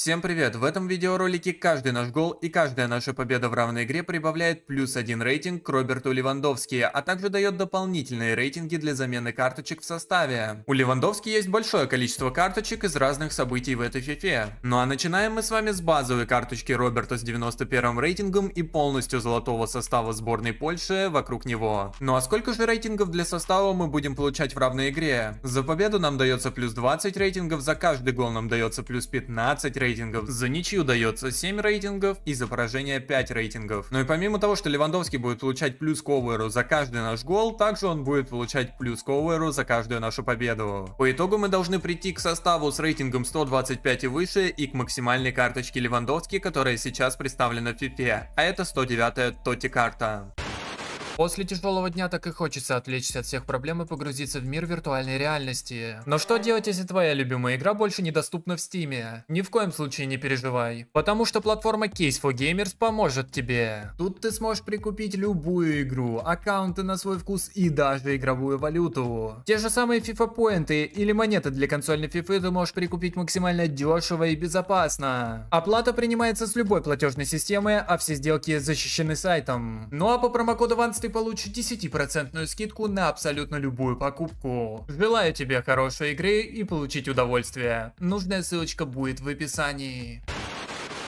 Всем привет! В этом видеоролике каждый наш гол и каждая наша победа в равной игре прибавляет плюс один рейтинг к Роберту Левандовски, а также дает дополнительные рейтинги для замены карточек в составе. У Левандовски есть большое количество карточек из разных событий в этой фифе. Ну а начинаем мы с вами с базовой карточки Роберта с 91 рейтингом и полностью золотого состава сборной Польши вокруг него. Ну а сколько же рейтингов для состава мы будем получать в равной игре? За победу нам дается плюс 20 рейтингов, за каждый гол нам дается плюс 15 рейтингов, рейтингов. За ничью дается 7 рейтингов и за поражение 5 рейтингов. Ну и помимо того, что Левандовский будет получать плюс коверу за каждый наш гол, также он будет получать плюс коверу за каждую нашу победу. По итогу мы должны прийти к составу с рейтингом 125 и выше и к максимальной карточке Левандовский, которая сейчас представлена в FIFA, а это 109-я Тоти карта. После тяжелого дня так и хочется отвлечься от всех проблем и погрузиться в мир виртуальной реальности. Но что делать, если твоя любимая игра больше недоступна в Стиме? Ни в коем случае не переживай, потому что платформа Case for Gamers поможет тебе. Тут ты сможешь прикупить любую игру, аккаунты на свой вкус и даже игровую валюту. Те же самые FIFA поинты или монеты для консольной FIFA ты можешь прикупить максимально дешево и безопасно. Оплата принимается с любой платежной системы, а все сделки защищены сайтом. Ну а по промокоду OneStream ты получишь 10% скидку на абсолютно любую покупку. Желаю тебе хорошей игры и получить удовольствие. Нужная ссылочка будет в описании.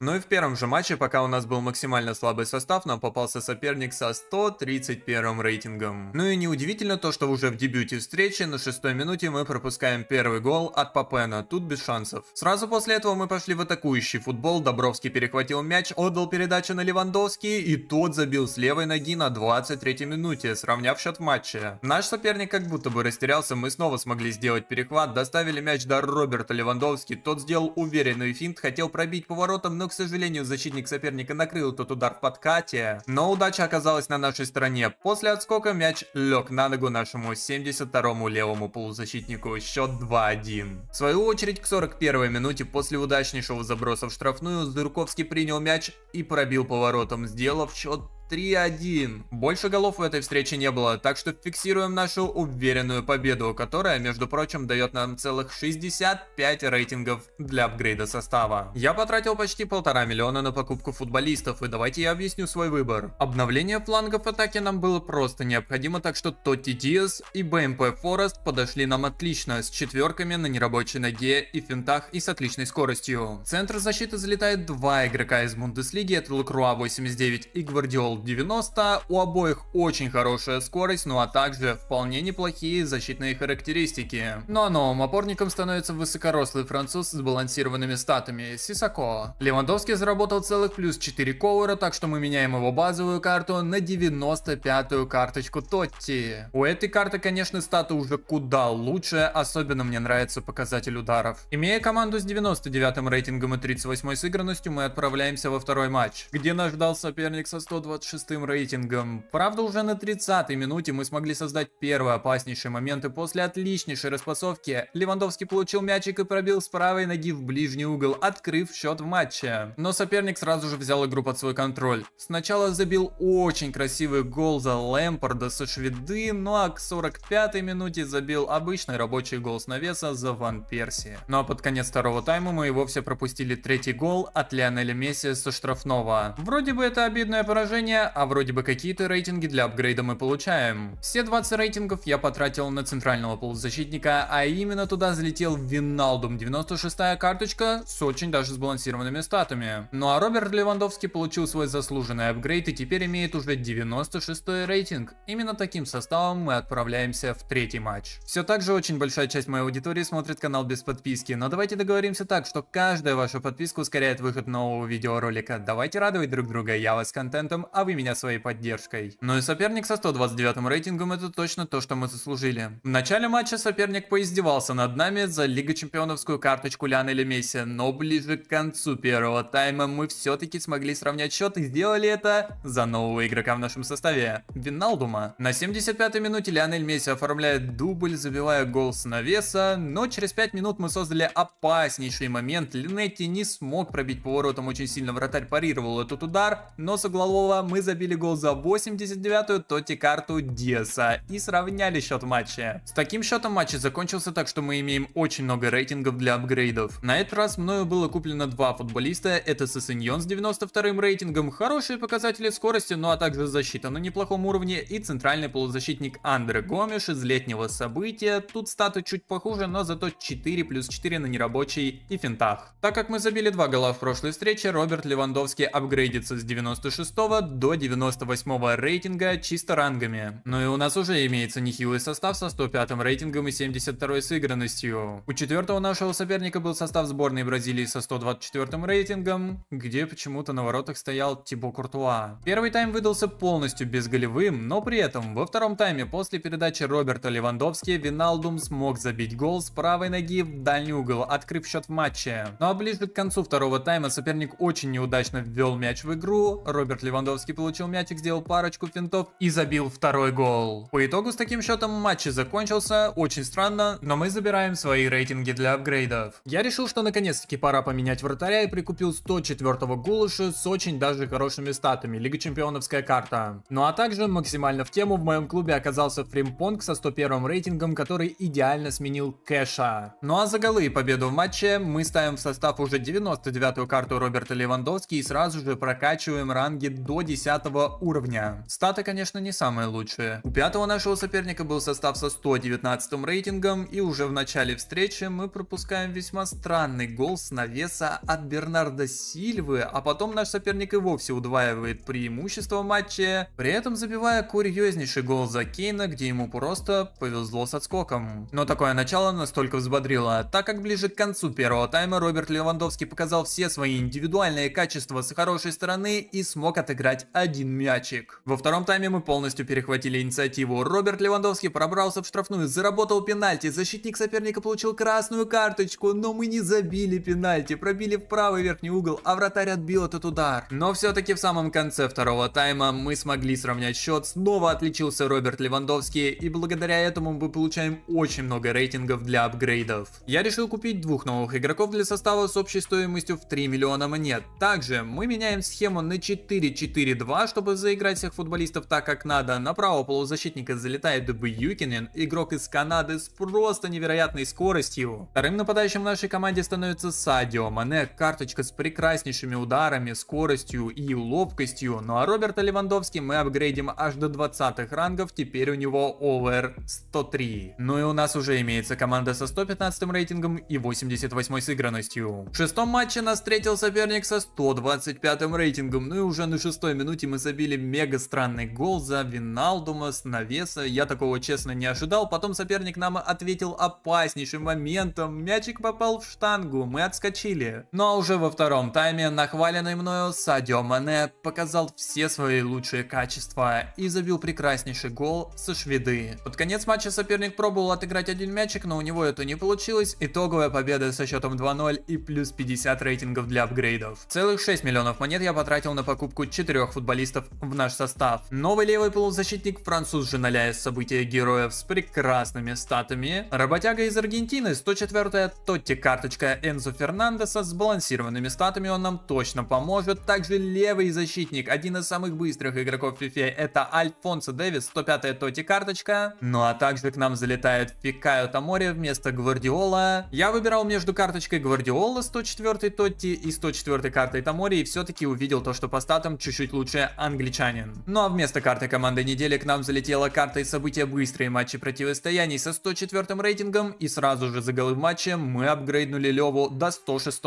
Ну и в первом же матче, пока у нас был максимально слабый состав, нам попался соперник со 131 рейтингом. Ну и неудивительно то, что уже в дебюте встречи на шестой минуте мы пропускаем первый гол от Папена, тут без шансов. Сразу после этого мы пошли в атакующий футбол, Добровский перехватил мяч, отдал передачу на Левандовский и тот забил с левой ноги на 23 минуте, сравняв счет матча. Наш соперник как будто бы растерялся, мы снова смогли сделать перехват, доставили мяч до Роберта Левандовски, тот сделал уверенный финт, хотел пробить поворотом, но к сожалению, защитник соперника накрыл тот удар в подкате, но удача оказалась на нашей стороне. После отскока мяч лег на ногу нашему 72-му левому полузащитнику, счет 2-1. В свою очередь, к 41-й минуте после удачнейшего заброса в штрафную, Зырковский принял мяч и пробил поворотом, сделав счет 3-1. Больше голов в этой встрече не было, так что фиксируем нашу уверенную победу, которая, между прочим, дает нам целых 65 рейтингов для апгрейда состава. Я потратил почти полтора миллиона на покупку футболистов, и давайте я объясню свой выбор. Обновление флангов атаки нам было просто необходимо, так что Тотти Диас и БМП Форест подошли нам отлично, с четверками на нерабочей ноге и финтах и с отличной скоростью. центр защиты залетает два игрока из Бундеслиги, это Лакруа 89 и Гвардиол 90, у обоих очень хорошая скорость, ну а также вполне неплохие защитные характеристики. Ну а новым опорником становится высокорослый француз с балансированными статами Сисако. Левандовский заработал целых плюс 4 ковера, так что мы меняем его базовую карту на 95-ю карточку Тотти. У этой карты, конечно, статы уже куда лучше, особенно мне нравится показатель ударов. Имея команду с 99 рейтингом и 38 сыгранностью, мы отправляемся во второй матч, где нас ждал соперник со 126 шестым рейтингом. Правда, уже на 30-й минуте мы смогли создать первые опаснейшие моменты после отличнейшей распасовки. Левандовский получил мячик и пробил с правой ноги в ближний угол, открыв счет в матче. Но соперник сразу же взял игру под свой контроль. Сначала забил очень красивый гол за Лэмпорда со шведы, ну а к 45-й минуте забил обычный рабочий гол с навеса за Ван Перси. Ну а под конец второго тайма мы и вовсе пропустили третий гол от Лионеля Месси со штрафного. Вроде бы это обидное поражение, а вроде бы какие-то рейтинги для апгрейда мы получаем. Все 20 рейтингов я потратил на центрального полузащитника, а именно туда залетел Виналдум, 96-я карточка с очень даже сбалансированными статами. Ну а Роберт Левандовский получил свой заслуженный апгрейд и теперь имеет уже 96-й рейтинг. Именно таким составом мы отправляемся в третий матч. Все так же очень большая часть моей аудитории смотрит канал без подписки, но давайте договоримся так, что каждая ваша подписка ускоряет выход нового видеоролика. Давайте радовать друг друга, я вас контентом, а вы Вдохнови меня своей поддержкой. Но ну и соперник со 129 рейтингом это точно то, что мы заслужили. В начале матча соперник поиздевался над нами за Лига Чемпионовскую карточку Лионеля Месси, но ближе к концу первого тайма мы все-таки смогли сравнять счет и сделали это за нового игрока в нашем составе, Виналдума. На 75-й минуте Лионель Месси оформляет дубль, забивая гол с навеса, но через 5 минут мы создали опаснейший момент, Линетти не смог пробить поворотом, очень сильно вратарь парировал этот удар, но с углового мы забили гол за 89-ю Тоти карту Деса и сравняли счет матча. С таким счетом матч закончился так, что мы имеем очень много рейтингов для апгрейдов. На этот раз мною было куплено два футболиста, это Сосиньон с 92-м рейтингом, хорошие показатели скорости, ну а также защита на неплохом уровне и центральный полузащитник Андре Гомеш из летнего события. Тут статы чуть похуже, но зато 4 плюс 4 на нерабочий и финтах. Так как мы забили два гола в прошлой встрече, Роберт Левандовский апгрейдится с 96 до до 98 рейтинга чисто рангами. Но ну и у нас уже имеется нехилый состав со 105 рейтингом и 72 сыгранностью. У четвертого нашего соперника был состав сборной Бразилии со 124 рейтингом, где почему-то на воротах стоял Тибо Куртуа. Первый тайм выдался полностью безголевым, но при этом во втором тайме после передачи Роберта Левандовски Виналдум смог забить гол с правой ноги в дальний угол, открыв счет в матче. Ну а ближе к концу второго тайма соперник очень неудачно ввел мяч в игру, Роберт Левандовски Левандовский получил мячик, сделал парочку финтов и забил второй гол. По итогу с таким счетом матч закончился, очень странно, но мы забираем свои рейтинги для апгрейдов. Я решил, что наконец-таки пора поменять вратаря и прикупил 104-го Гулыша с очень даже хорошими статами, Лига Чемпионовская карта. Ну а также максимально в тему в моем клубе оказался Фримпонг со 101 рейтингом, который идеально сменил Кэша. Ну а за голы и победу в матче мы ставим в состав уже 99-ю карту Роберта Левандовски и сразу же прокачиваем ранги до 10 10 уровня. Статы, конечно, не самые лучшие. У пятого нашего соперника был состав со 119 рейтингом, и уже в начале встречи мы пропускаем весьма странный гол с навеса от Бернарда Сильвы, а потом наш соперник и вовсе удваивает преимущество матча, при этом забивая курьезнейший гол за Кейна, где ему просто повезло с отскоком. Но такое начало настолько взбодрило, так как ближе к концу первого тайма Роберт Левандовский показал все свои индивидуальные качества с хорошей стороны и смог отыграть один мячик. Во втором тайме мы полностью перехватили инициативу. Роберт Левандовский пробрался в штрафную, заработал пенальти. Защитник соперника получил красную карточку, но мы не забили пенальти. Пробили в правый верхний угол, а вратарь отбил этот удар. Но все-таки в самом конце второго тайма мы смогли сравнять счет. Снова отличился Роберт Левандовский, и благодаря этому мы получаем очень много рейтингов для апгрейдов. Я решил купить двух новых игроков для состава с общей стоимостью в 3 миллиона монет. Также мы меняем схему на 4-4-2 два, чтобы заиграть всех футболистов так, как надо. На правого полузащитника залетает Бьюкинен, игрок из Канады с просто невероятной скоростью. Вторым нападающим в нашей команде становится Садио Мане, карточка с прекраснейшими ударами, скоростью и ловкостью. Ну а Роберта Левандовски мы апгрейдим аж до 20 рангов, теперь у него овер 103. Ну и у нас уже имеется команда со 115 рейтингом и 88 сыгранностью. В шестом матче нас встретил соперник со 125 рейтингом, ну и уже на шестой минуте минуте мы забили мега странный гол за Виналдума с навеса. Я такого, честно, не ожидал. Потом соперник нам ответил опаснейшим моментом. Мячик попал в штангу, мы отскочили. Ну а уже во втором тайме нахваленный мною Садио Мане показал все свои лучшие качества и забил прекраснейший гол со шведы. Под конец матча соперник пробовал отыграть один мячик, но у него это не получилось. Итоговая победа со счетом 2-0 и плюс 50 рейтингов для апгрейдов. Целых 6 миллионов монет я потратил на покупку 4 футболистов в наш состав. Новый левый полузащитник француз же наляет события героев с прекрасными статами. Работяга из Аргентины 104-я Тотти карточка Энзо Фернандеса с балансированными статами он нам точно поможет. Также левый защитник, один из самых быстрых игроков FIFA, это Альфонсо Дэвис, 105-я Тотти карточка. Ну а также к нам залетает Фикайо Тамори вместо Гвардиола. Я выбирал между карточкой Гвардиола 104-й Тотти и 104-й картой Тамори и все-таки увидел то, что по статам чуть-чуть лучше лучше англичанин. Ну а вместо карты команды недели к нам залетела карта из события быстрые матчи противостояний со 104 рейтингом и сразу же за голы в матче мы апгрейднули Леву до 106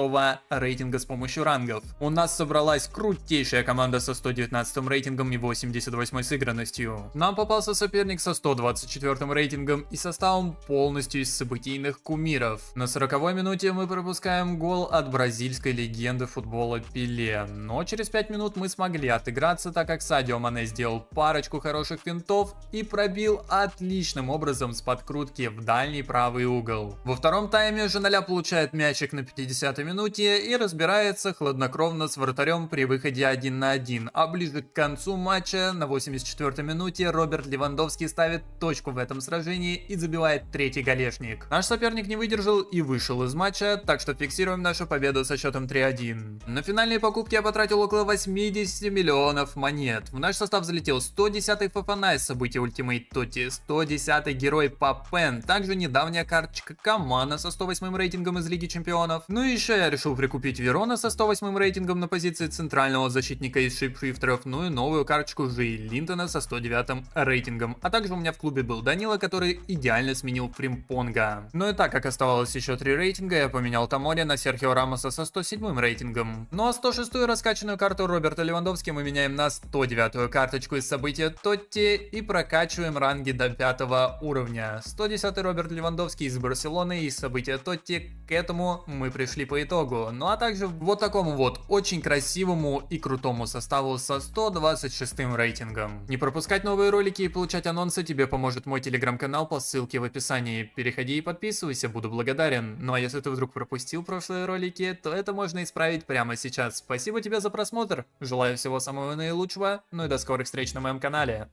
рейтинга с помощью рангов. У нас собралась крутейшая команда со 119 рейтингом и 88 сыгранностью. Нам попался соперник со 124 рейтингом и составом полностью из событийных кумиров. На 40 минуте мы пропускаем гол от бразильской легенды футбола Пеле, но через 5 минут мы смогли от отыграться, так как Садио Мане сделал парочку хороших финтов и пробил отличным образом с подкрутки в дальний правый угол. Во втором тайме Женаля получает мячик на 50-й минуте и разбирается хладнокровно с вратарем при выходе 1 на 1, а ближе к концу матча на 84-й минуте Роберт Левандовский ставит точку в этом сражении и забивает третий голешник. Наш соперник не выдержал и вышел из матча, так что фиксируем нашу победу со счетом 3-1. На финальные покупки я потратил около 80 миллионов миллионов монет. В наш состав залетел 110-й Фафанай с события Ultimate Тоти, 110 герой Папен, также недавняя карточка Камана со 108 рейтингом из Лиги Чемпионов. Ну и еще я решил прикупить Верона со 108 рейтингом на позиции центрального защитника из шипшифтеров, ну и новую карточку Жи Линтона со 109 рейтингом. А также у меня в клубе был Данила, который идеально сменил Фримпонга. Ну и так как оставалось еще три рейтинга, я поменял Тамори на Серхио Рамоса со 107 рейтингом. Ну а 106 раскачанную карту Роберта Левандовски мы меняем на 109 карточку из события Тотти и прокачиваем ранги до 5 уровня. 110 Роберт Левандовский из Барселоны и события Тотти, к этому мы пришли по итогу. Ну а также вот такому вот очень красивому и крутому составу со 126 рейтингом. Не пропускать новые ролики и получать анонсы тебе поможет мой телеграм-канал по ссылке в описании. Переходи и подписывайся, буду благодарен. Ну а если ты вдруг пропустил прошлые ролики, то это можно исправить прямо сейчас. Спасибо тебе за просмотр, желаю всего самого самого наилучшего, ну и до скорых встреч на моем канале.